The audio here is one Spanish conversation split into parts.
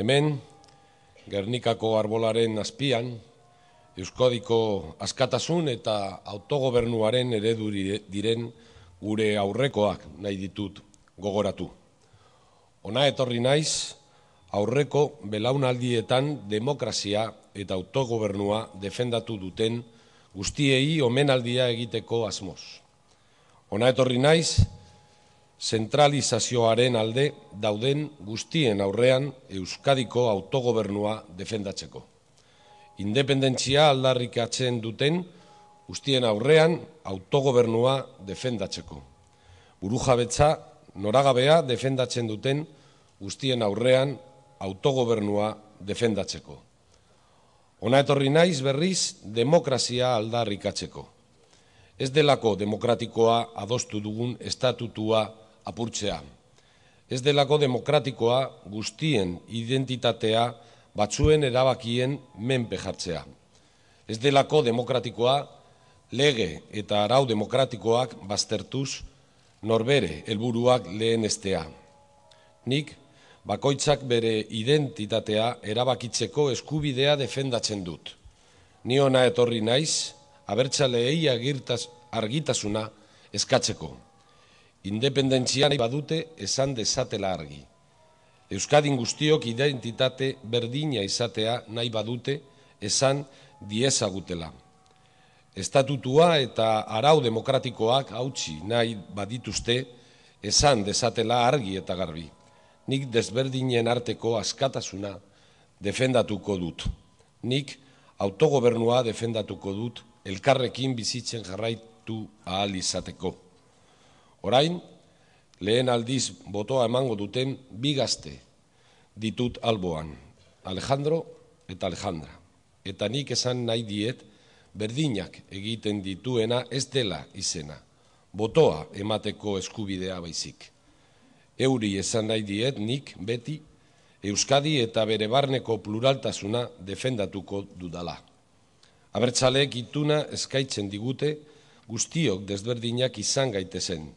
Hemen, Gernikako arbolaren azpian, Euskodiko askatasun eta autogobernuaren eredu diren gure aurrekoak nahi ditut gogoratu. Ona etorri naiz, aurreko belaunaldietan demokrazia eta autogobernua defendatu duten guztiei omenaldia egiteko asmoz. Ona etorri naiz, zentralizazioaren alde dauden guztien aurrean Euskadiko autogobernua defendatzeko. Independentzia aldarrikatzen duten guztien aurrean autogobernua defendatzeko. Burujabetza noragabea defendatzen duten guztien aurrean autogobernua defendatzeko. Ona etorri naiz berriz demokrazia aldarrikatzeko. Ez delako demokratikoa adostu dugun estatutua defendatzeko apurtzea. Ez delako demokratikoa guztien identitatea batzuen erabakien menpe jartzea. Ez delako demokratikoa lege eta arau demokratikoak baztertuz norbere helburuak lehen estea. Nik bakoitzak bere identitatea erabakitzeko eskubidea defendatzen dut. Ni ona etorri naiz, abertzaleei argitasuna eskatzeko independentsia nahi badute esan dezatela argi. Euskadin guztiok identitate berdina izatea nahi badute esan diezagutela. Estatutua eta arau demokratikoak hautsi nahi badituzte esan dezatela argi eta garbi. Nik desberdinen arteko askatasuna defendatuko dut. Nik autogobernua defendatuko dut elkarrekin bizitzen jarraitu ahal izateko. Orain, lehen aldiz botoa emango duten bi gazte ditut alboan, Alejandro eta Alejandra. Eta nik esan nahi diet, berdinak egiten dituena ez dela izena, botoa emateko eskubidea baizik. Euri esan nahi diet, nik beti, Euskadi eta bere barneko pluraltasuna defendatuko dudala. Abertzaleek ituna eskaitzen digute, guztiok desberdinak izan gaitezen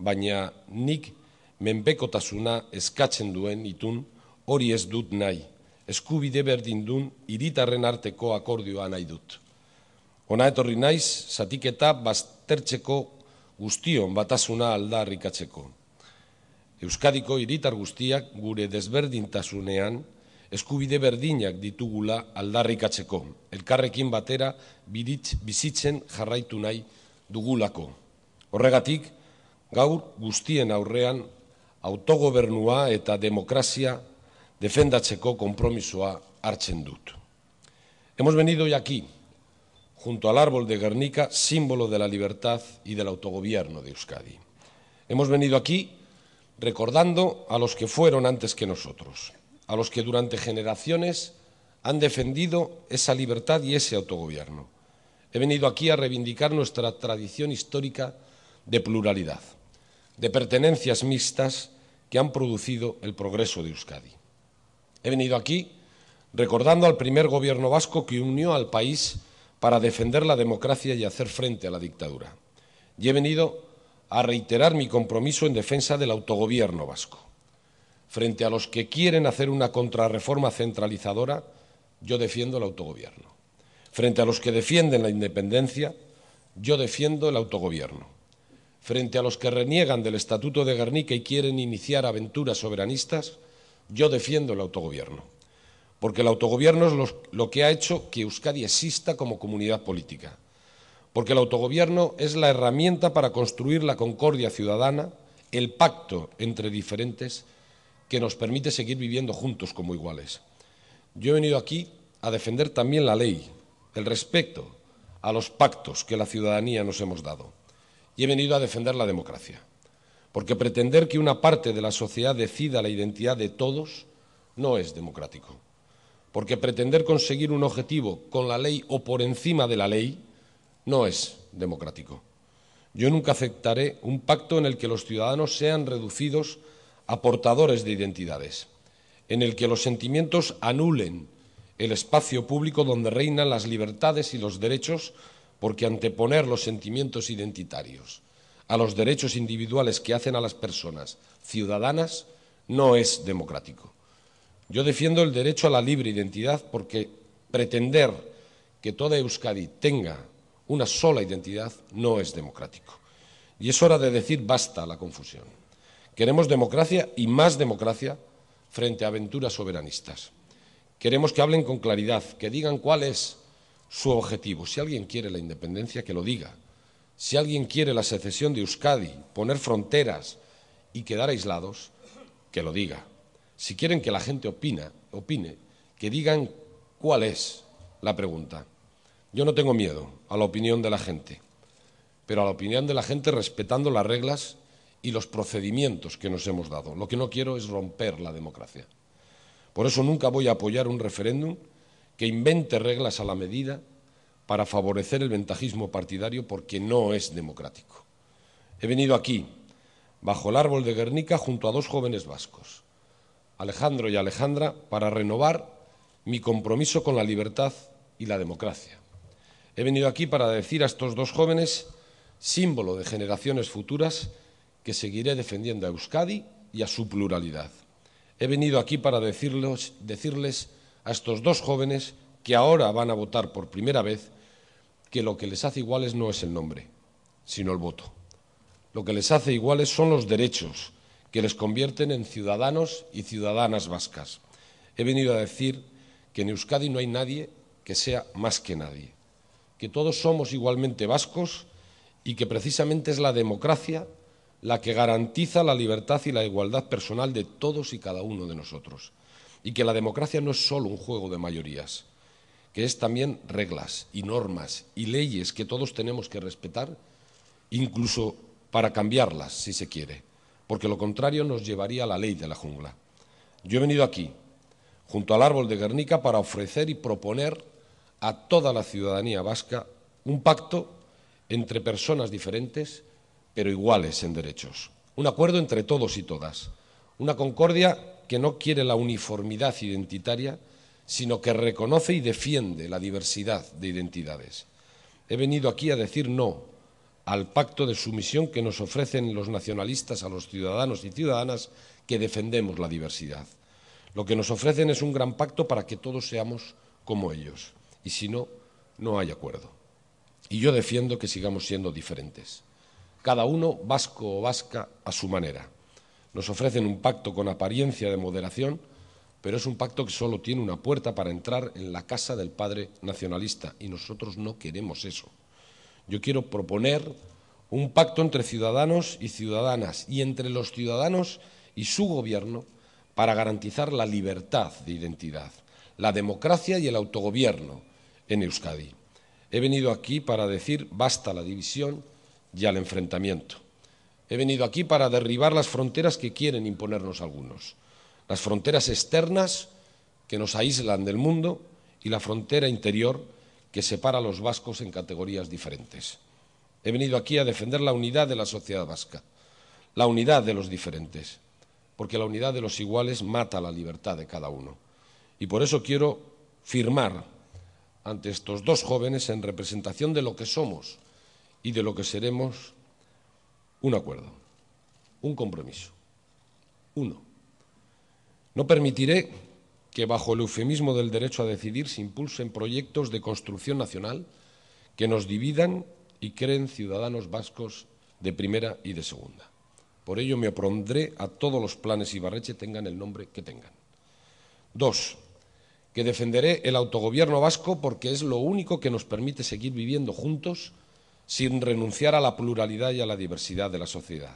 baina nik menbekotasuna eskatzen duen itun hori ez dut nahi. Eskubide berdin dun hiritarren arteko akordioa nahi dut. Ona etorri naiz, zatik eta baztertzeko guztion batasuna aldarrikatzeko. Euskadiko hiritar guztiak gure desberdintasunean eskubide berdinak ditugula aldarrikatzeko. Elkarrekin batera bizitzen jarraitu nahi dugulako. Horregatik, gaur guztien aurrean autogobernua eta defenda defendatzeko compromiso a archendut. Hemos venido hoy aquí, junto al árbol de Guernica, símbolo de la libertad y del autogobierno de Euskadi. Hemos venido aquí recordando a los que fueron antes que nosotros, a los que durante generaciones han defendido esa libertad y ese autogobierno. He venido aquí a reivindicar nuestra tradición histórica de pluralidad de pertenencias mixtas que han producido el progreso de Euskadi. He venido aquí recordando al primer gobierno vasco que unió al país para defender la democracia y hacer frente a la dictadura. Y he venido a reiterar mi compromiso en defensa del autogobierno vasco. Frente a los que quieren hacer una contrarreforma centralizadora, yo defiendo el autogobierno. Frente a los que defienden la independencia, yo defiendo el autogobierno. Frente a los que reniegan del Estatuto de Guernica y quieren iniciar aventuras soberanistas, yo defiendo el autogobierno, porque el autogobierno es lo, que ha hecho que Euskadi exista como comunidad política, porque el autogobierno es la herramienta para construir la concordia ciudadana, el pacto entre diferentes que nos permite seguir viviendo juntos como iguales. Yo he venido aquí a defender también la ley, el respeto a los pactos que la ciudadanía nos hemos dado y he venido a defender la democracia. Porque pretender que una parte de la sociedad decida la identidad de todos no es democrático. Porque pretender conseguir un objetivo con la ley o por encima de la ley no es democrático. Yo nunca aceptaré un pacto en el que los ciudadanos sean reducidos a portadores de identidades, en el que los sentimientos anulen el espacio público donde reinan las libertades y los derechos porque anteponer los sentimientos identitarios a los derechos individuales que hacen a las personas ciudadanas no es democrático. Yo defiendo el derecho a la libre identidad porque pretender que toda Euskadi tenga una sola identidad no es democrático. Y es hora de decir basta a la confusión. Queremos democracia y más democracia frente a aventuras soberanistas. Queremos que hablen con claridad, que digan cuál es su objetivo. Si alguien quiere la independencia, que lo diga. Si alguien quiere la secesión de Euskadi, poner fronteras y quedar aislados, que lo diga. Si quieren que la gente opina, opine, que digan cuál es la pregunta. Yo no tengo miedo a la opinión de la gente, pero a la opinión de la gente respetando las reglas y los procedimientos que nos hemos dado. Lo que no quiero es romper la democracia. Por eso nunca voy a apoyar un referéndum que invente reglas a la medida para favorecer el ventajismo partidario porque no es democrático. He venido aquí, bajo el árbol de Guernica, junto a dos jóvenes vascos, Alejandro y Alejandra, para renovar mi compromiso con la libertad y la democracia. He venido aquí para decir a estos dos jóvenes, símbolo de generaciones futuras, que seguiré defendiendo a Euskadi y a su pluralidad. He venido aquí para decirles, decirles a estos dos jóvenes que ahora van a votar por primera vez que lo que les hace iguales no es el nombre, sino el voto. Lo que les hace iguales son los derechos que les convierten en ciudadanos y ciudadanas vascas. He venido a decir que en Euskadi no hay nadie que sea más que nadie, que todos somos igualmente vascos y que precisamente es la democracia la que garantiza la libertad y la igualdad personal de todos y cada uno de nosotros y que la democracia no es solo un juego de mayorías, que es también reglas y normas y leyes que todos tenemos que respetar, incluso para cambiarlas si se quiere, porque lo contrario nos llevaría a la ley de la jungla. Yo he venido aquí, junto al árbol de Guernica, para ofrecer y proponer a toda la ciudadanía vasca un pacto entre personas diferentes, pero iguales en derechos. Un acuerdo entre todos y todas. Una concordia que no quiere la uniformidad identitaria, sino que reconoce y defiende la diversidad de identidades. He venido aquí a decir no al pacto de sumisión que nos ofrecen los nacionalistas a los ciudadanos y ciudadanas que defendemos la diversidad. Lo que nos ofrecen es un gran pacto para que todos seamos como ellos. Y si no, no hay acuerdo. Y yo defiendo que sigamos siendo diferentes. Cada uno, vasco o vasca, a su manera. Nos ofrecen un pacto con apariencia de moderación, pero es un pacto que solo tiene una puerta para entrar en la casa del padre nacionalista y nosotros no queremos eso. Yo quiero proponer un pacto entre ciudadanos y ciudadanas y entre los ciudadanos y su gobierno para garantizar la libertad de identidad, la democracia y el autogobierno en Euskadi. He venido aquí para decir basta la división y al enfrentamiento. He venido aquí para derribar las fronteras que quieren imponernos algunos, las fronteras externas que nos aíslan del mundo y la frontera interior que separa a los vascos en categorías diferentes. He venido aquí a defender la unidad de la sociedad vasca, la unidad de los diferentes, porque la unidad de los iguales mata la libertad de cada uno. Y por eso quiero firmar ante estos dos jóvenes en representación de lo que somos y de lo que seremos un acuerdo, un compromiso. Uno, no permitiré que bajo el eufemismo del derecho a decidir se impulsen proyectos de construcción nacional que nos dividan y creen ciudadanos vascos de primera y de segunda. Por ello me opondré a todos los planes y barreche tengan el nombre que tengan. Dos, que defenderé el autogobierno vasco porque es lo único que nos permite seguir viviendo juntos sin renunciar a la pluralidad y a la diversidad de la sociedad.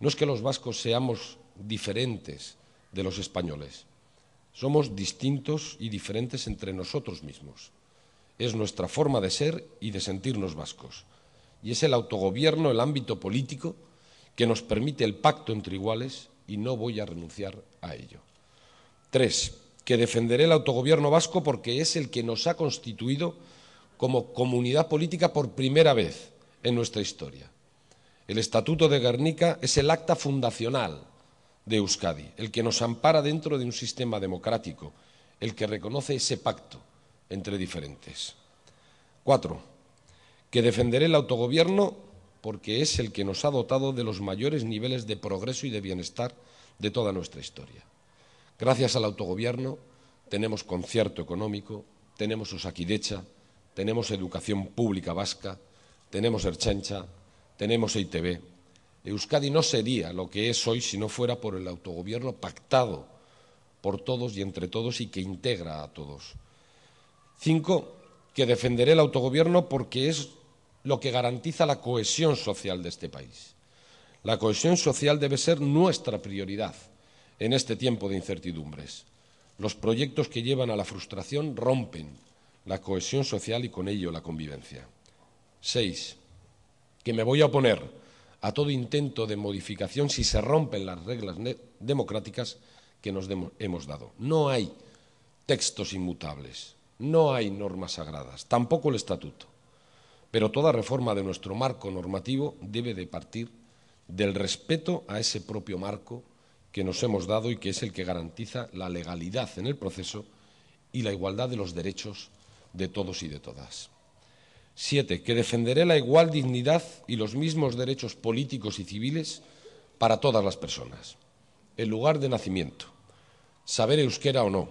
No es que los vascos seamos diferentes de los españoles, somos distintos y diferentes entre nosotros mismos. Es nuestra forma de ser y de sentirnos vascos. Y es el autogobierno, el ámbito político, que nos permite el pacto entre iguales y no voy a renunciar a ello. Tres, que defenderé el autogobierno vasco porque es el que nos ha constituido como comunidad política por primera vez en nuestra historia. El Estatuto de Guernica es el acta fundacional de Euskadi, el que nos ampara dentro de un sistema democrático, el que reconoce ese pacto entre diferentes. Cuatro, que defenderé el autogobierno porque es el que nos ha dotado de los mayores niveles de progreso y de bienestar de toda nuestra historia. Gracias al autogobierno tenemos concierto económico, tenemos osaquidecha, tenemos educación pública vasca, tenemos Erchencha, tenemos EITB. Euskadi no sería lo que es hoy si no fuera por el autogobierno pactado por todos y entre todos y que integra a todos. Cinco, que defenderé el autogobierno porque es lo que garantiza la cohesión social de este país. La cohesión social debe ser nuestra prioridad en este tiempo de incertidumbres. Los proyectos que llevan a la frustración rompen la cohesión social y con ello la convivencia. Seis, Que me voy a oponer a todo intento de modificación si se rompen las reglas democráticas que nos hemos dado. No hay textos inmutables, no hay normas sagradas, tampoco el estatuto. Pero toda reforma de nuestro marco normativo debe de partir del respeto a ese propio marco que nos hemos dado y que es el que garantiza la legalidad en el proceso y la igualdad de los derechos de todos y de todas. Siete, que defenderé la igual dignidad y los mismos derechos políticos y civiles para todas las personas. El lugar de nacimiento, saber euskera o no,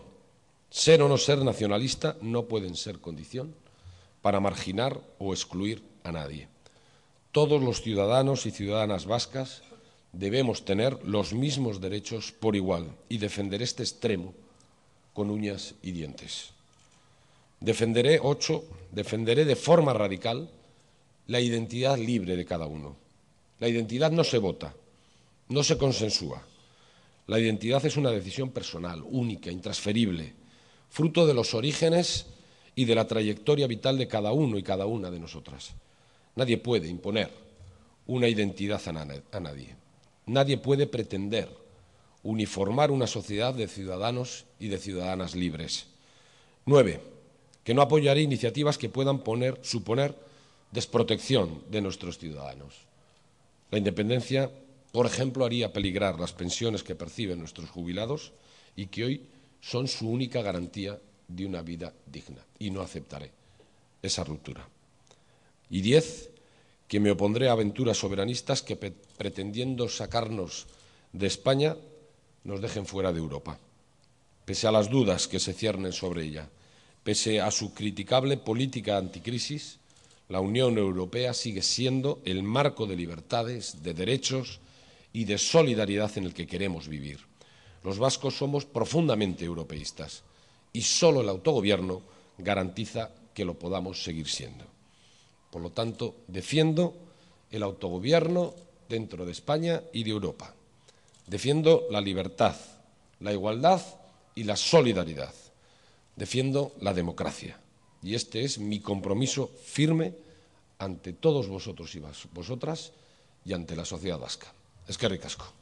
ser o no ser nacionalista no pueden ser condición para marginar o excluir a nadie. Todos los ciudadanos y ciudadanas vascas debemos tener los mismos derechos por igual y defender este extremo con uñas y dientes. Defenderé, ocho, defenderé de forma radical la identidad libre de cada uno. La identidad no se vota, no se consensúa. La identidad es una decisión personal, única, intransferible, fruto de los orígenes y de la trayectoria vital de cada uno y cada una de nosotras. Nadie puede imponer una identidad a, nadie. Nadie puede pretender uniformar una sociedad de ciudadanos y de ciudadanas libres. Nueve que no apoyaré iniciativas que puedan poner, suponer desprotección de nuestros ciudadanos. La independencia, por ejemplo, haría peligrar las pensiones que perciben nuestros jubilados y que hoy son su única garantía de una vida digna. Y no aceptaré esa ruptura. Y diez, que me opondré a aventuras soberanistas que, pretendiendo sacarnos de España, nos dejen fuera de Europa, pese a las dudas que se ciernen sobre ella Pese a su criticable política anticrisis, la Unión Europea sigue siendo el marco de libertades, de derechos y de solidaridad en el que queremos vivir. Los vascos somos profundamente europeístas y solo el autogobierno garantiza que lo podamos seguir siendo. Por lo tanto, defiendo el autogobierno dentro de España y de Europa. Defiendo la libertad, la igualdad y la solidaridad. Defiendo la democracia y este es mi compromiso firme ante todos vosotros y vosotras y ante la sociedad vasca. Es que ricasco.